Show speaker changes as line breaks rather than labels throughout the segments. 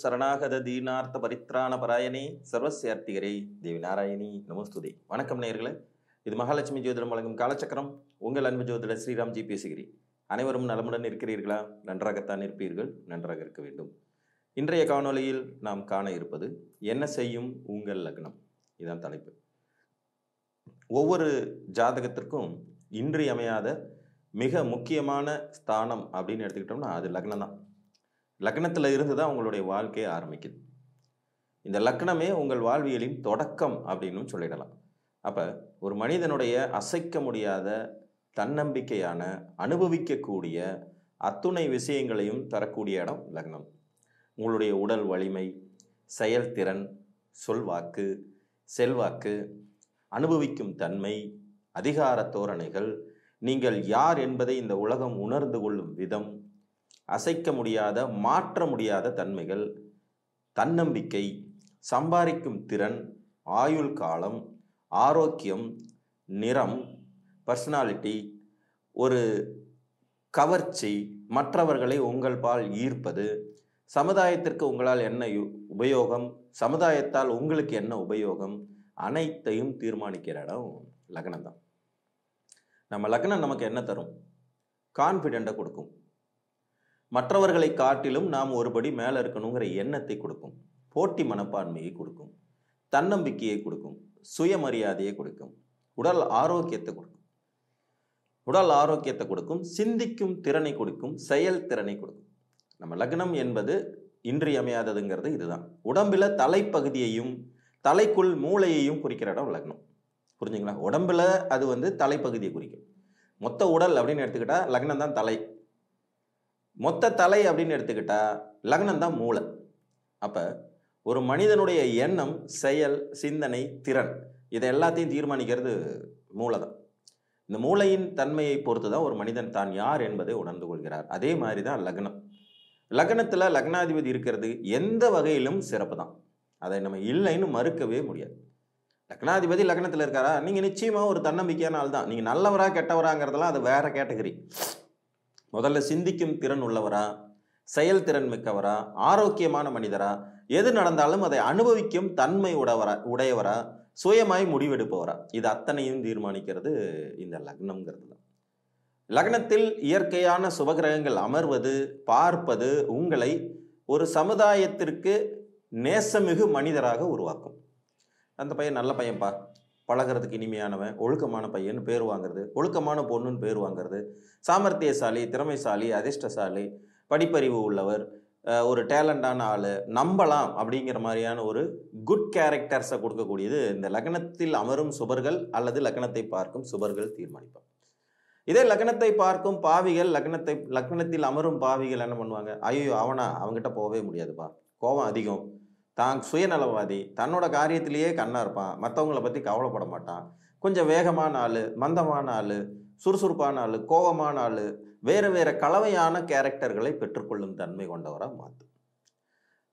சரணாகத தீனார்த்த பரித்ராண பராயணி சர்வசியார்த்திகரே தேவி நாராயணி நமஸ்துதே வணக்கம் நேர்களை இது மகாலட்சுமி ஜோதிடம் வழங்கும் காலச்சக்கரம் உங்கள் அன்பு ஜோதிடர் ஸ்ரீராம் ஜி பேசுகிறேன் அனைவரும் நலமுடன் இருக்கிறீர்களா நன்றாகத்தான் இருப்பீர்கள் நன்றாக இருக்க வேண்டும் இன்றைய காணொலியில் நாம் காண இருப்பது என்ன செய்யும் உங்கள் லக்னம் இதுதான் தலைப்பு ஒவ்வொரு ஜாதகத்திற்கும் இன்றியமையாத மிக முக்கியமான ஸ்தானம் அப்படின்னு எடுத்துக்கிட்டோம்னா அது லக்னம் தான் லக்னத்தில் இருந்து தான் உங்களுடைய வாழ்க்கையை ஆரம்பிக்குது இந்த லக்னமே உங்கள் வாழ்வியலின் தொடக்கம் அப்படின்னும் சொல்லிடலாம் அப்போ ஒரு மனிதனுடைய அசைக்க முடியாத தன்னம்பிக்கையான அனுபவிக்கக்கூடிய அத்துணை விஷயங்களையும் தரக்கூடிய இடம் லக்னம் உங்களுடைய உடல் வலிமை செயல்திறன் சொல்வாக்கு செல்வாக்கு அனுபவிக்கும் தன்மை அதிகார தோரணைகள் நீங்கள் யார் என்பதை இந்த உலகம் உணர்ந்து கொள்ளும் விதம் அசைக்க முடியாத மாற்ற முடியாத தன்மைகள் தன்னம்பிக்கை சம்பாதிக்கும் திறன் ஆயுள் காலம் ஆரோக்கியம் நிறம் பர்சனாலிட்டி ஒரு கவர்ச்சி மற்றவர்களை உங்கள் பால் ஈர்ப்பது சமுதாயத்திற்கு உங்களால் என்ன உபயோகம் சமுதாயத்தால் உங்களுக்கு என்ன உபயோகம் அனைத்தையும் தீர்மானிக்கிற இடம் லக்னம் தான் நம்ம லக்னம் நமக்கு என்ன தரும் கான்ஃபிடென்ட்டை கொடுக்கும் மற்றவர்களை காட்டிலும் நாம் ஒருபடி மேலே இருக்கணுங்கிற எண்ணத்தை கொடுக்கும் போட்டி மனப்பான்மையை கொடுக்கும் தன்னம்பிக்கையை கொடுக்கும் சுயமரியாதையை கொடுக்கும் உடல் ஆரோக்கியத்தை கொடுக்கும் உடல் ஆரோக்கியத்தை கொடுக்கும் சிந்திக்கும் திறனை கொடுக்கும் செயல் திறனை கொடுக்கும் நம்ம லக்னம் என்பது இன்றியமையாததுங்கிறது இதுதான் உடம்பில் தலைப்பகுதியையும் தலைக்குள் மூளையையும் குறிக்கிற இடம் லக்னம் புரிஞ்சுங்களா உடம்பில் அது வந்து தலைப்பகுதியை குறிக்கும் மொத்த உடல் அப்படின்னு எடுத்துக்கிட்டால் லக்னம் தான் தலை மொத்த தலை அப்படின்னு எடுத்துக்கிட்டா லக்னம் தான் மூளை அப்போ ஒரு மனிதனுடைய எண்ணம் செயல் சிந்தனை திறன் இதை எல்லாத்தையும் தீர்மானிக்கிறது மூளை தான் இந்த மூளையின் தன்மையை பொறுத்து தான் ஒரு மனிதன் தான் யார் என்பதை உணர்ந்து கொள்கிறார் அதே மாதிரி தான் லக்னம் லக்னத்தில் லக்னாதிபதி இருக்கிறது எந்த வகையிலும் சிறப்பு தான் அதை நம்ம இல்லைன்னு மறுக்கவே முடியாது லக்னாதிபதி லக்னத்தில் இருக்காரா நீங்கள் நிச்சயமாக ஒரு தன்னம்பிக்கையான ஆள் தான் நீங்கள் நல்லவரா கெட்டவராங்கிறதெல்லாம் அது வேற கேட்டகரி முதல்ல சிந்திக்கும் திறன் உள்ளவரா செயல்திறன் மிக்கவரா ஆரோக்கியமான மனிதரா எது நடந்தாலும் அதை அனுபவிக்கும் தன்மை உடவரா உடையவரா சுயமாய் முடிவெடுப்பவரா இது அத்தனையும் தீர்மானிக்கிறது இந்த லக்னம்ங்கிறது தான் லக்னத்தில் இயற்கையான சுபகிரகங்கள் அமர்வது பார்ப்பது உங்களை ஒரு சமுதாயத்திற்கு நேசமிகு மனிதராக உருவாக்கும் அந்த பையன் நல்ல பையன்பா பழகிறதுக்கு இனிமையானவன் ஒழுக்கமான பையன் பேர் வாங்குறது ஒழுக்கமான பொண்ணுன்னு பேர் வாங்குறது சாமர்த்தியசாலி திறமைசாலி அதிர்ஷ்டசாலி படிப்பறிவு உள்ளவர் ஒரு டேலண்டான ஆள் நம்பலாம் அப்படிங்கிற மாதிரியான ஒரு குட் கேரக்டர்ஸை கொடுக்கக்கூடியது இந்த லக்னத்தில் அமரும் சுபர்கள் அல்லது லக்னத்தை பார்க்கும் சுபர்கள் தீர்மானிப்பாங்க இதே லக்னத்தை பார்க்கும் பாவிகள் லக்னத்தை லக்னத்தில் அமரும் பாவிகள் என்ன பண்ணுவாங்க ஐயோ அவனா அவங்ககிட்ட போகவே முடியாதுப்பா கோபம் அதிகம் தான் சுயநலவாதி தன்னோட காரியத்திலேயே கண்ணாக இருப்பான் மற்றவங்கள பற்றி கவலைப்பட மாட்டான் கொஞ்சம் வேகமான ஆள் மந்தமான ஆள் சுறுசுறுப்பான ஆள் கோபமான ஆள் வேறு வேறு கலவையான கேரக்டர்களை பெற்றுக்கொள்ளும் தன்மை கொண்டவராக மாற்றும்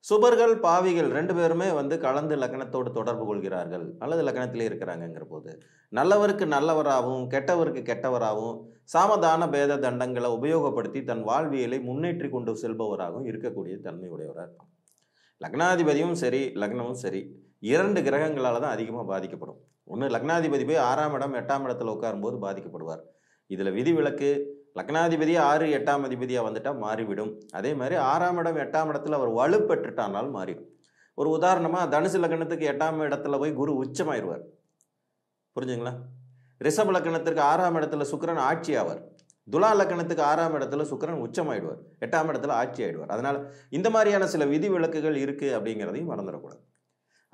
சுபர்கள் பாவிகள் ரெண்டு பேருமே வந்து கலந்து லக்கணத்தோடு தொடர்பு கொள்கிறார்கள் அல்லது லக்கணத்திலே இருக்கிறாங்கங்கிற போது நல்லவருக்கு நல்லவராகவும் கெட்டவருக்கு கெட்டவராகவும் சாமதான பேத தண்டங்களை உபயோகப்படுத்தி தன் வாழ்வியலை முன்னேற்றி கொண்டு செல்பவராகவும் இருக்கக்கூடிய தன்மையுடையவராக இருக்கும் லக்னாதிபதியும் சரி லக்னமும் சரி இரண்டு கிரகங்களால் தான் அதிகமாக பாதிக்கப்படும் ஒன்று லக்னாதிபதி போய் ஆறாம் இடம் எட்டாம் இடத்துல உட்காரும்போது பாதிக்கப்படுவார் இதில் விதிவிலக்கு லக்னாதிபதி ஆறு எட்டாம் அதிபதியாக வந்துட்டால் மாறிவிடும் அதே மாதிரி ஆறாம் இடம் எட்டாம் இடத்துல அவர் வலுப்பெற்றுட்டானால் மாறிடும் ஒரு உதாரணமாக தனுசு லக்னத்துக்கு எட்டாம் இடத்துல போய் குரு உச்சமாயிருவார் புரிஞ்சுங்களா ரிஷப லக்னத்திற்கு ஆறாம் இடத்துல சுக்கரன் ஆட்சி ஆவார் துலா லக்கணத்துக்கு ஆறாம் இடத்துல சுக்கரன் உச்சமாயிடுவார் எட்டாம் இடத்துல ஆட்சி ஆயிடுவார் அதனால் இந்த மாதிரியான சில விதி விளக்குகள் இருக்குது அப்படிங்கிறதையும் மறந்துடக்கூடாது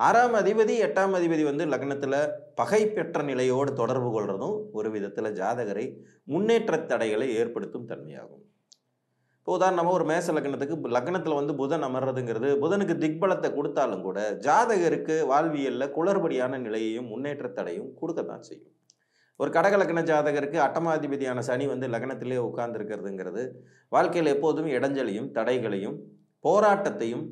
ஆறாம் அதிபதி எட்டாம் அதிபதி வந்து லக்னத்தில் பகை பெற்ற நிலையோடு தொடர்பு கொள்றதும் ஒரு விதத்தில் ஜாதகரை முன்னேற்ற தடைகளை ஏற்படுத்தும் தன்மையாகும் இப்போ உதாரணமாக ஒரு மேச லக்னத்துக்கு லக்னத்தில் வந்து புதன் அமர்றதுங்கிறது புதனுக்கு திக்பலத்தை கொடுத்தாலும் கூட ஜாதகருக்கு வாழ்வியலில் குளறுபடியான நிலையையும் முன்னேற்ற தடையும் கொடுக்க தான் செய்யும் ஒரு லக்ன ஜாதகருக்கு அட்டமாதிபதியான சனி வந்து லக்னத்திலே உட்கார்ந்துருக்கிறதுங்கிறது வாழ்க்கையில் எப்போதும் இடைஞ்சலையும் தடைகளையும் போராட்டத்தையும்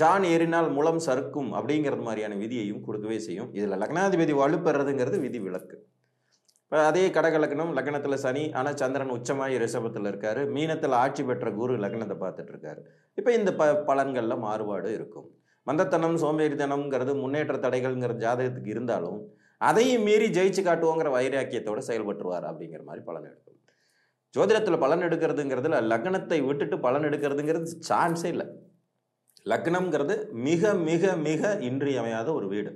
ஜான் ஏறினால் மூலம் சறுக்கும் அப்படிங்கிறது மாதிரியான விதியையும் கொடுக்கவே செய்யும் இதில் லக்னாதிபதி வலுப்பெறதுங்கிறது விதி விலக்கு இப்போ அதே லக்னம் லக்னத்தில் சனி ஆனால் சந்திரன் உச்சமாய் ரிஷபத்தில் இருக்கார் மீனத்தில் ஆட்சி பெற்ற குரு லக்னத்தை பார்த்துட்டு இருக்காரு இப்போ இந்த ப பலன்களில் மாறுபாடு இருக்கும் மந்தத்தனம் சோம்பேறித்தனம்ங்கிறது முன்னேற்ற தடைகள்ங்கிற ஜாதகத்துக்கு இருந்தாலும் அதையும் மீறி ஜெயிச்சு காட்டுவோங்கிற வைராக்கியத்தோடு செயல்பட்டுருவார் அப்படிங்கிற மாதிரி பலன் எடுக்கும் ஜோதிடத்தில் பலன் எடுக்கிறதுங்கிறதுல லக்னத்தை விட்டுட்டு பலன் எடுக்கிறதுங்கிறது சான்ஸே இல்லை லக்னம்ங்கிறது மிக மிக மிக இன்றியமையாத ஒரு வீடு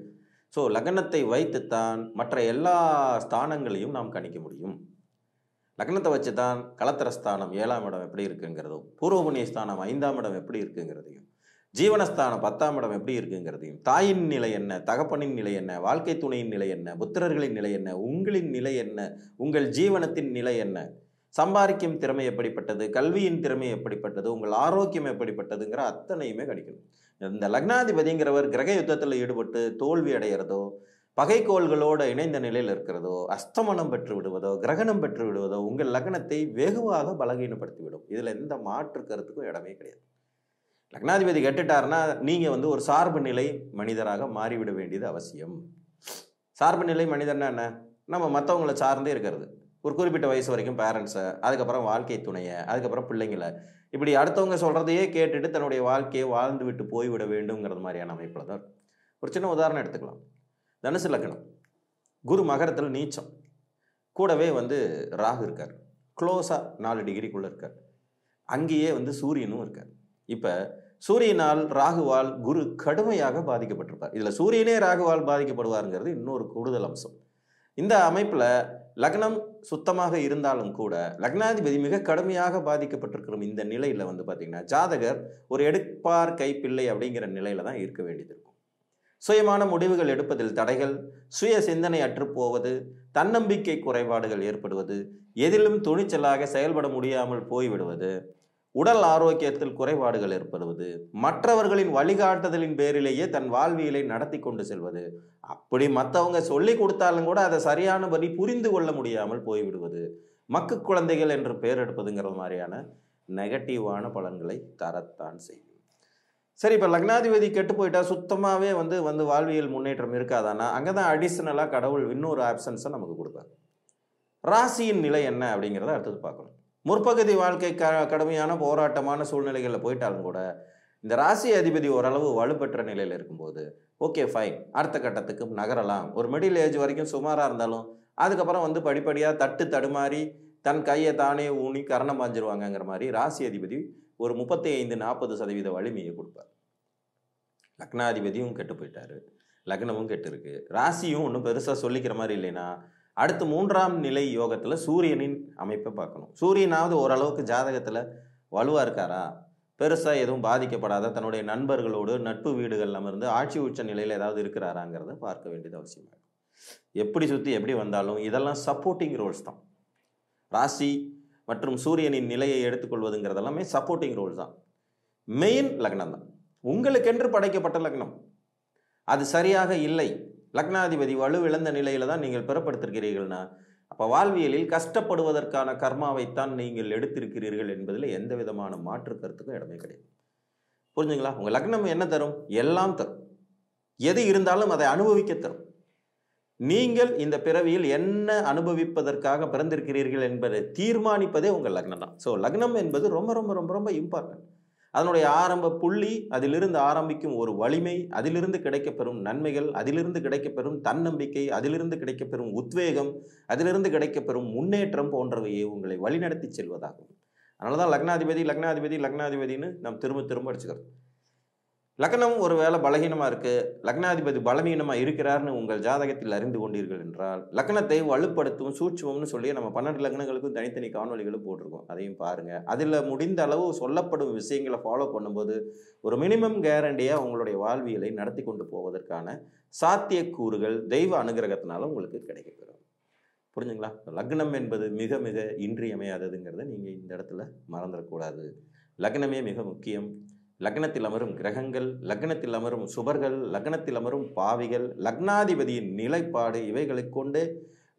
ஸோ லக்னத்தை வைத்துத்தான் மற்ற எல்லா ஸ்தானங்களையும் நாம் கணிக்க முடியும் லக்னத்தை வச்சு தான் கலத்திரஸ்தானம் ஏழாம் இடம் எப்படி இருக்குங்கிறதும் பூர்வபுண்ணிய ஸ்தானம் ஐந்தாம் இடம் எப்படி இருக்குங்கிறதையும் ஜீவனஸ்தானம் பத்தாம் இடம் எப்படி இருக்குங்கிறதையும் தாயின் நிலை என்ன தகப்பனின் நிலை என்ன வாழ்க்கை துணையின் நிலை என்ன புத்திரர்களின் நிலை என்ன உங்களின் நிலை என்ன உங்கள் ஜீவனத்தின் நிலை என்ன சம்பாதிக்கும் திறமை எப்படிப்பட்டது கல்வியின் திறமை எப்படிப்பட்டது உங்கள் ஆரோக்கியம் எப்படிப்பட்டதுங்கிற அத்தனையுமே கிடைக்கும் இந்த லக்னாதிபதிங்கிறவர் கிரக யுத்தத்தில் ஈடுபட்டு தோல்வி அடைகிறதோ பகைக்கோள்களோடு இணைந்த நிலையில் இருக்கிறதோ அஸ்தமனம் பெற்று விடுவதோ கிரகணம் பெற்று விடுவதோ உங்கள் லக்னத்தை வெகுவாக பலகீனப்படுத்திவிடும் இதில் எந்த மாற்று கருத்துக்கும் இடமே கிடையாது லக்னாதிபதி கெட்டுட்டாருன்னா நீங்கள் வந்து ஒரு சார்பு நிலை மனிதராக மாறிவிட வேண்டியது அவசியம் சார்பு நிலை மனிதர்னா என்ன நம்ம மற்றவங்களை சார்ந்தே இருக்கிறது ஒரு குறிப்பிட்ட வயசு வரைக்கும் பேரண்ட்ஸை அதுக்கப்புறம் வாழ்க்கை துணையை அதுக்கப்புறம் பிள்ளைங்களை இப்படி அடுத்தவங்க சொல்கிறதையே கேட்டுட்டு தன்னுடைய வாழ்க்கையை வாழ்ந்து விட்டு போய்விட வேண்டுங்கிறது மாதிரியான அமைப்பில் தான் ஒரு சின்ன உதாரணம் எடுத்துக்கலாம் தனுசு லக்னம் குரு மகரத்தில் நீச்சம் கூடவே வந்து ராகு இருக்கார் க்ளோஸாக நாலு டிகிரிக்குள்ளே இருக்கார் அங்கேயே வந்து சூரியனும் இருக்கார் இப்போ சூரியனால் ராகுவால் குரு கடுமையாக பாதிக்கப்பட்டிருப்பார் இதில் சூரியனே ராகுவால் பாதிக்கப்படுவாருங்கிறது இன்னொரு கூடுதல் அம்சம் இந்த அமைப்பில் லக்னம் சுத்தமாக இருந்தாலும் கூட லக்னாதிபதி மிக கடுமையாக பாதிக்கப்பட்டிருக்கிற இந்த நிலையில் வந்து பார்த்திங்கன்னா ஜாதகர் ஒரு எடுப்பார் கைப்பிள்ளை அப்படிங்கிற நிலையில் தான் இருக்க வேண்டியது இருக்கும் சுயமான முடிவுகள் எடுப்பதில் தடைகள் சுய சிந்தனை அற்றுப்போவது தன்னம்பிக்கை குறைபாடுகள் ஏற்படுவது எதிலும் துணிச்சலாக செயல்பட முடியாமல் போய்விடுவது உடல் ஆரோக்கியத்தில் குறைபாடுகள் ஏற்படுவது மற்றவர்களின் வழிகாட்டுதலின் பேரிலேயே தன் வாழ்வியலை நடத்தி கொண்டு செல்வது அப்படி மற்றவங்க சொல்லி கொடுத்தாலும் கூட அதை சரியானபடி புரிந்து கொள்ள முடியாமல் போய்விடுவது மக்கு குழந்தைகள் என்று பெயர் எடுப்பதுங்கிற மாதிரியான நெகட்டிவான பலன்களை தரத்தான் செய்யும் சரி இப்போ லக்னாதிபதி கெட்டு போயிட்டா சுத்தமாகவே வந்து வந்து வாழ்வியல் முன்னேற்றம் இருக்காதானா அங்கே தான் அடிஷ்னலாக கடவுள் இன்னொரு ஆப்ஷன்ஸை நமக்கு கொடுப்பாங்க ராசியின் நிலை என்ன அப்படிங்கிறத அடுத்தது பார்க்கணும் முற்பகுதி வாழ்க்கை க கடுமையான போராட்டமான சூழ்நிலைகளில் போயிட்டாலும் கூட இந்த ராசி அதிபதி ஓரளவு வலுப்பெற்ற நிலையில் இருக்கும்போது ஓகே ஃபைன் அடுத்த கட்டத்துக்கு நகரலாம் ஒரு மிடில் ஏஜ் வரைக்கும் சுமாராக இருந்தாலும் அதுக்கப்புறம் வந்து படிப்படியாக தட்டு தடுமாறி தன் கையை தானே ஊனி கரணம் பாஞ்சிருவாங்கங்கிற மாதிரி ராசி அதிபதி ஒரு முப்பத்தி ஐந்து நாற்பது சதவீத வலிமையை கொடுப்பார் லக்னாதிபதியும் கெட்டு போயிட்டாரு லக்னமும் கெட்டு இருக்கு ராசியும் ஒன்றும் பெருசாக சொல்லிக்கிற மாதிரி இல்லைன்னா அடுத்து மூன்றாம் நிலை யோகத்தில் சூரியனின் அமைப்பை பார்க்கணும் சூரியனாவது ஓரளவுக்கு ஜாதகத்தில் வலுவாக இருக்காரா பெருசாக எதுவும் பாதிக்கப்படாத தன்னுடைய நண்பர்களோடு நட்பு வீடுகளில் அமர்ந்து ஆட்சி உச்ச நிலையில் ஏதாவது இருக்கிறாராங்கிறத பார்க்க வேண்டியது அவசியமாகும் எப்படி சுற்றி எப்படி வந்தாலும் இதெல்லாம் சப்போர்ட்டிங் ரோல்ஸ் தான் ராசி மற்றும் சூரியனின் நிலையை எடுத்துக்கொள்வதுங்கிறதெல்லாமே சப்போர்ட்டிங் ரோல் தான் மெயின் லக்னம் தான் உங்களுக்கென்று படைக்கப்பட்ட லக்னம் அது சரியாக இல்லை லக்னாதிபதி வலுவிழந்த நிலையில தான் நீங்கள் பிறப்படுத்திருக்கிறீர்கள்னா அப்போ வாழ்வியலில் கஷ்டப்படுவதற்கான கர்மாவைத்தான் நீங்கள் எடுத்திருக்கிறீர்கள் என்பதில் எந்த விதமான மாற்று கருத்துக்கும் இடமே கிடையாது புரிஞ்சுங்களா உங்கள் லக்னம் என்ன தரும் எல்லாம் தரும் எது இருந்தாலும் அதை அனுபவிக்க தரும் நீங்கள் இந்த பிறவியில் என்ன அனுபவிப்பதற்காக பிறந்திருக்கிறீர்கள் என்பதை தீர்மானிப்பதே உங்கள் லக்னம் தான் ஸோ லக்னம் என்பது ரொம்ப ரொம்ப ரொம்ப ரொம்ப இம்பார்ட்டன்ட் அதனுடைய ஆரம்ப புள்ளி அதிலிருந்து ஆரம்பிக்கும் ஒரு வலிமை அதிலிருந்து கிடைக்கப்பெறும் நன்மைகள் அதிலிருந்து கிடைக்கப்பெறும் தன்னம்பிக்கை அதிலிருந்து கிடைக்கப்பெறும் உத்வேகம் அதிலிருந்து கிடைக்கப்பெறும் முன்னேற்றம் போன்றவையை உங்களை வழிநடத்தி செல்வதாகும் அதனால தான் லக்னாதிபதி லக்னாதிபதி லக்னாதிபதினு நாம் திரும்ப திரும்ப அடிச்சுக்கிறோம் லக்னம் ஒரு வேலை பலகீனமாக இருக்குது லக்னாதிபதி பலவீனமாக இருக்கிறார்னு உங்கள் ஜாதகத்தில் அறிந்து கொண்டீர்கள் என்றால் லக்னத்தை வலுப்படுத்தும் சூட்சுவம்னு சொல்லி நம்ம பன்னெண்டு லக்னங்களுக்கும் தனித்தனி காணொலிகளும் போட்டிருக்கோம் அதையும் பாருங்கள் அதில் முடிந்த அளவு சொல்லப்படும் விஷயங்களை ஃபாலோ பண்ணும்போது ஒரு மினிமம் கேரண்டியாக உங்களுடைய வாழ்வியலை நடத்தி கொண்டு போவதற்கான சாத்தியக்கூறுகள் தெய்வ அனுகிரகத்தினால உங்களுக்கு கிடைக்கப்பெறும் புரிஞ்சுங்களா லக்னம் என்பது மிக மிக இன்றியமையாததுங்கிறத நீங்கள் இந்த இடத்துல மறந்துடக்கூடாது லக்னமே மிக முக்கியம் லக்னத்தில் அமரும் கிரகங்கள் லக்னத்தில் அமரும் சுபர்கள் லக்னத்தில் அமரும் பாவிகள் லக்னாதிபதியின் நிலைப்பாடு இவைகளை கொண்டு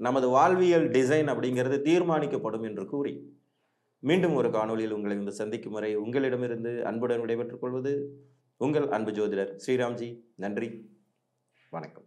நமது வாழ்வியல் டிசைன் அப்படிங்கிறது தீர்மானிக்கப்படும் என்று கூறி மீண்டும் ஒரு காணொலியில் உங்களை வந்து சந்திக்கும் முறை உங்களிடமிருந்து அன்புடன் விடைபெற்றுக் கொள்வது உங்கள் அன்பு ஜோதிடர் ஸ்ரீராம்ஜி நன்றி வணக்கம்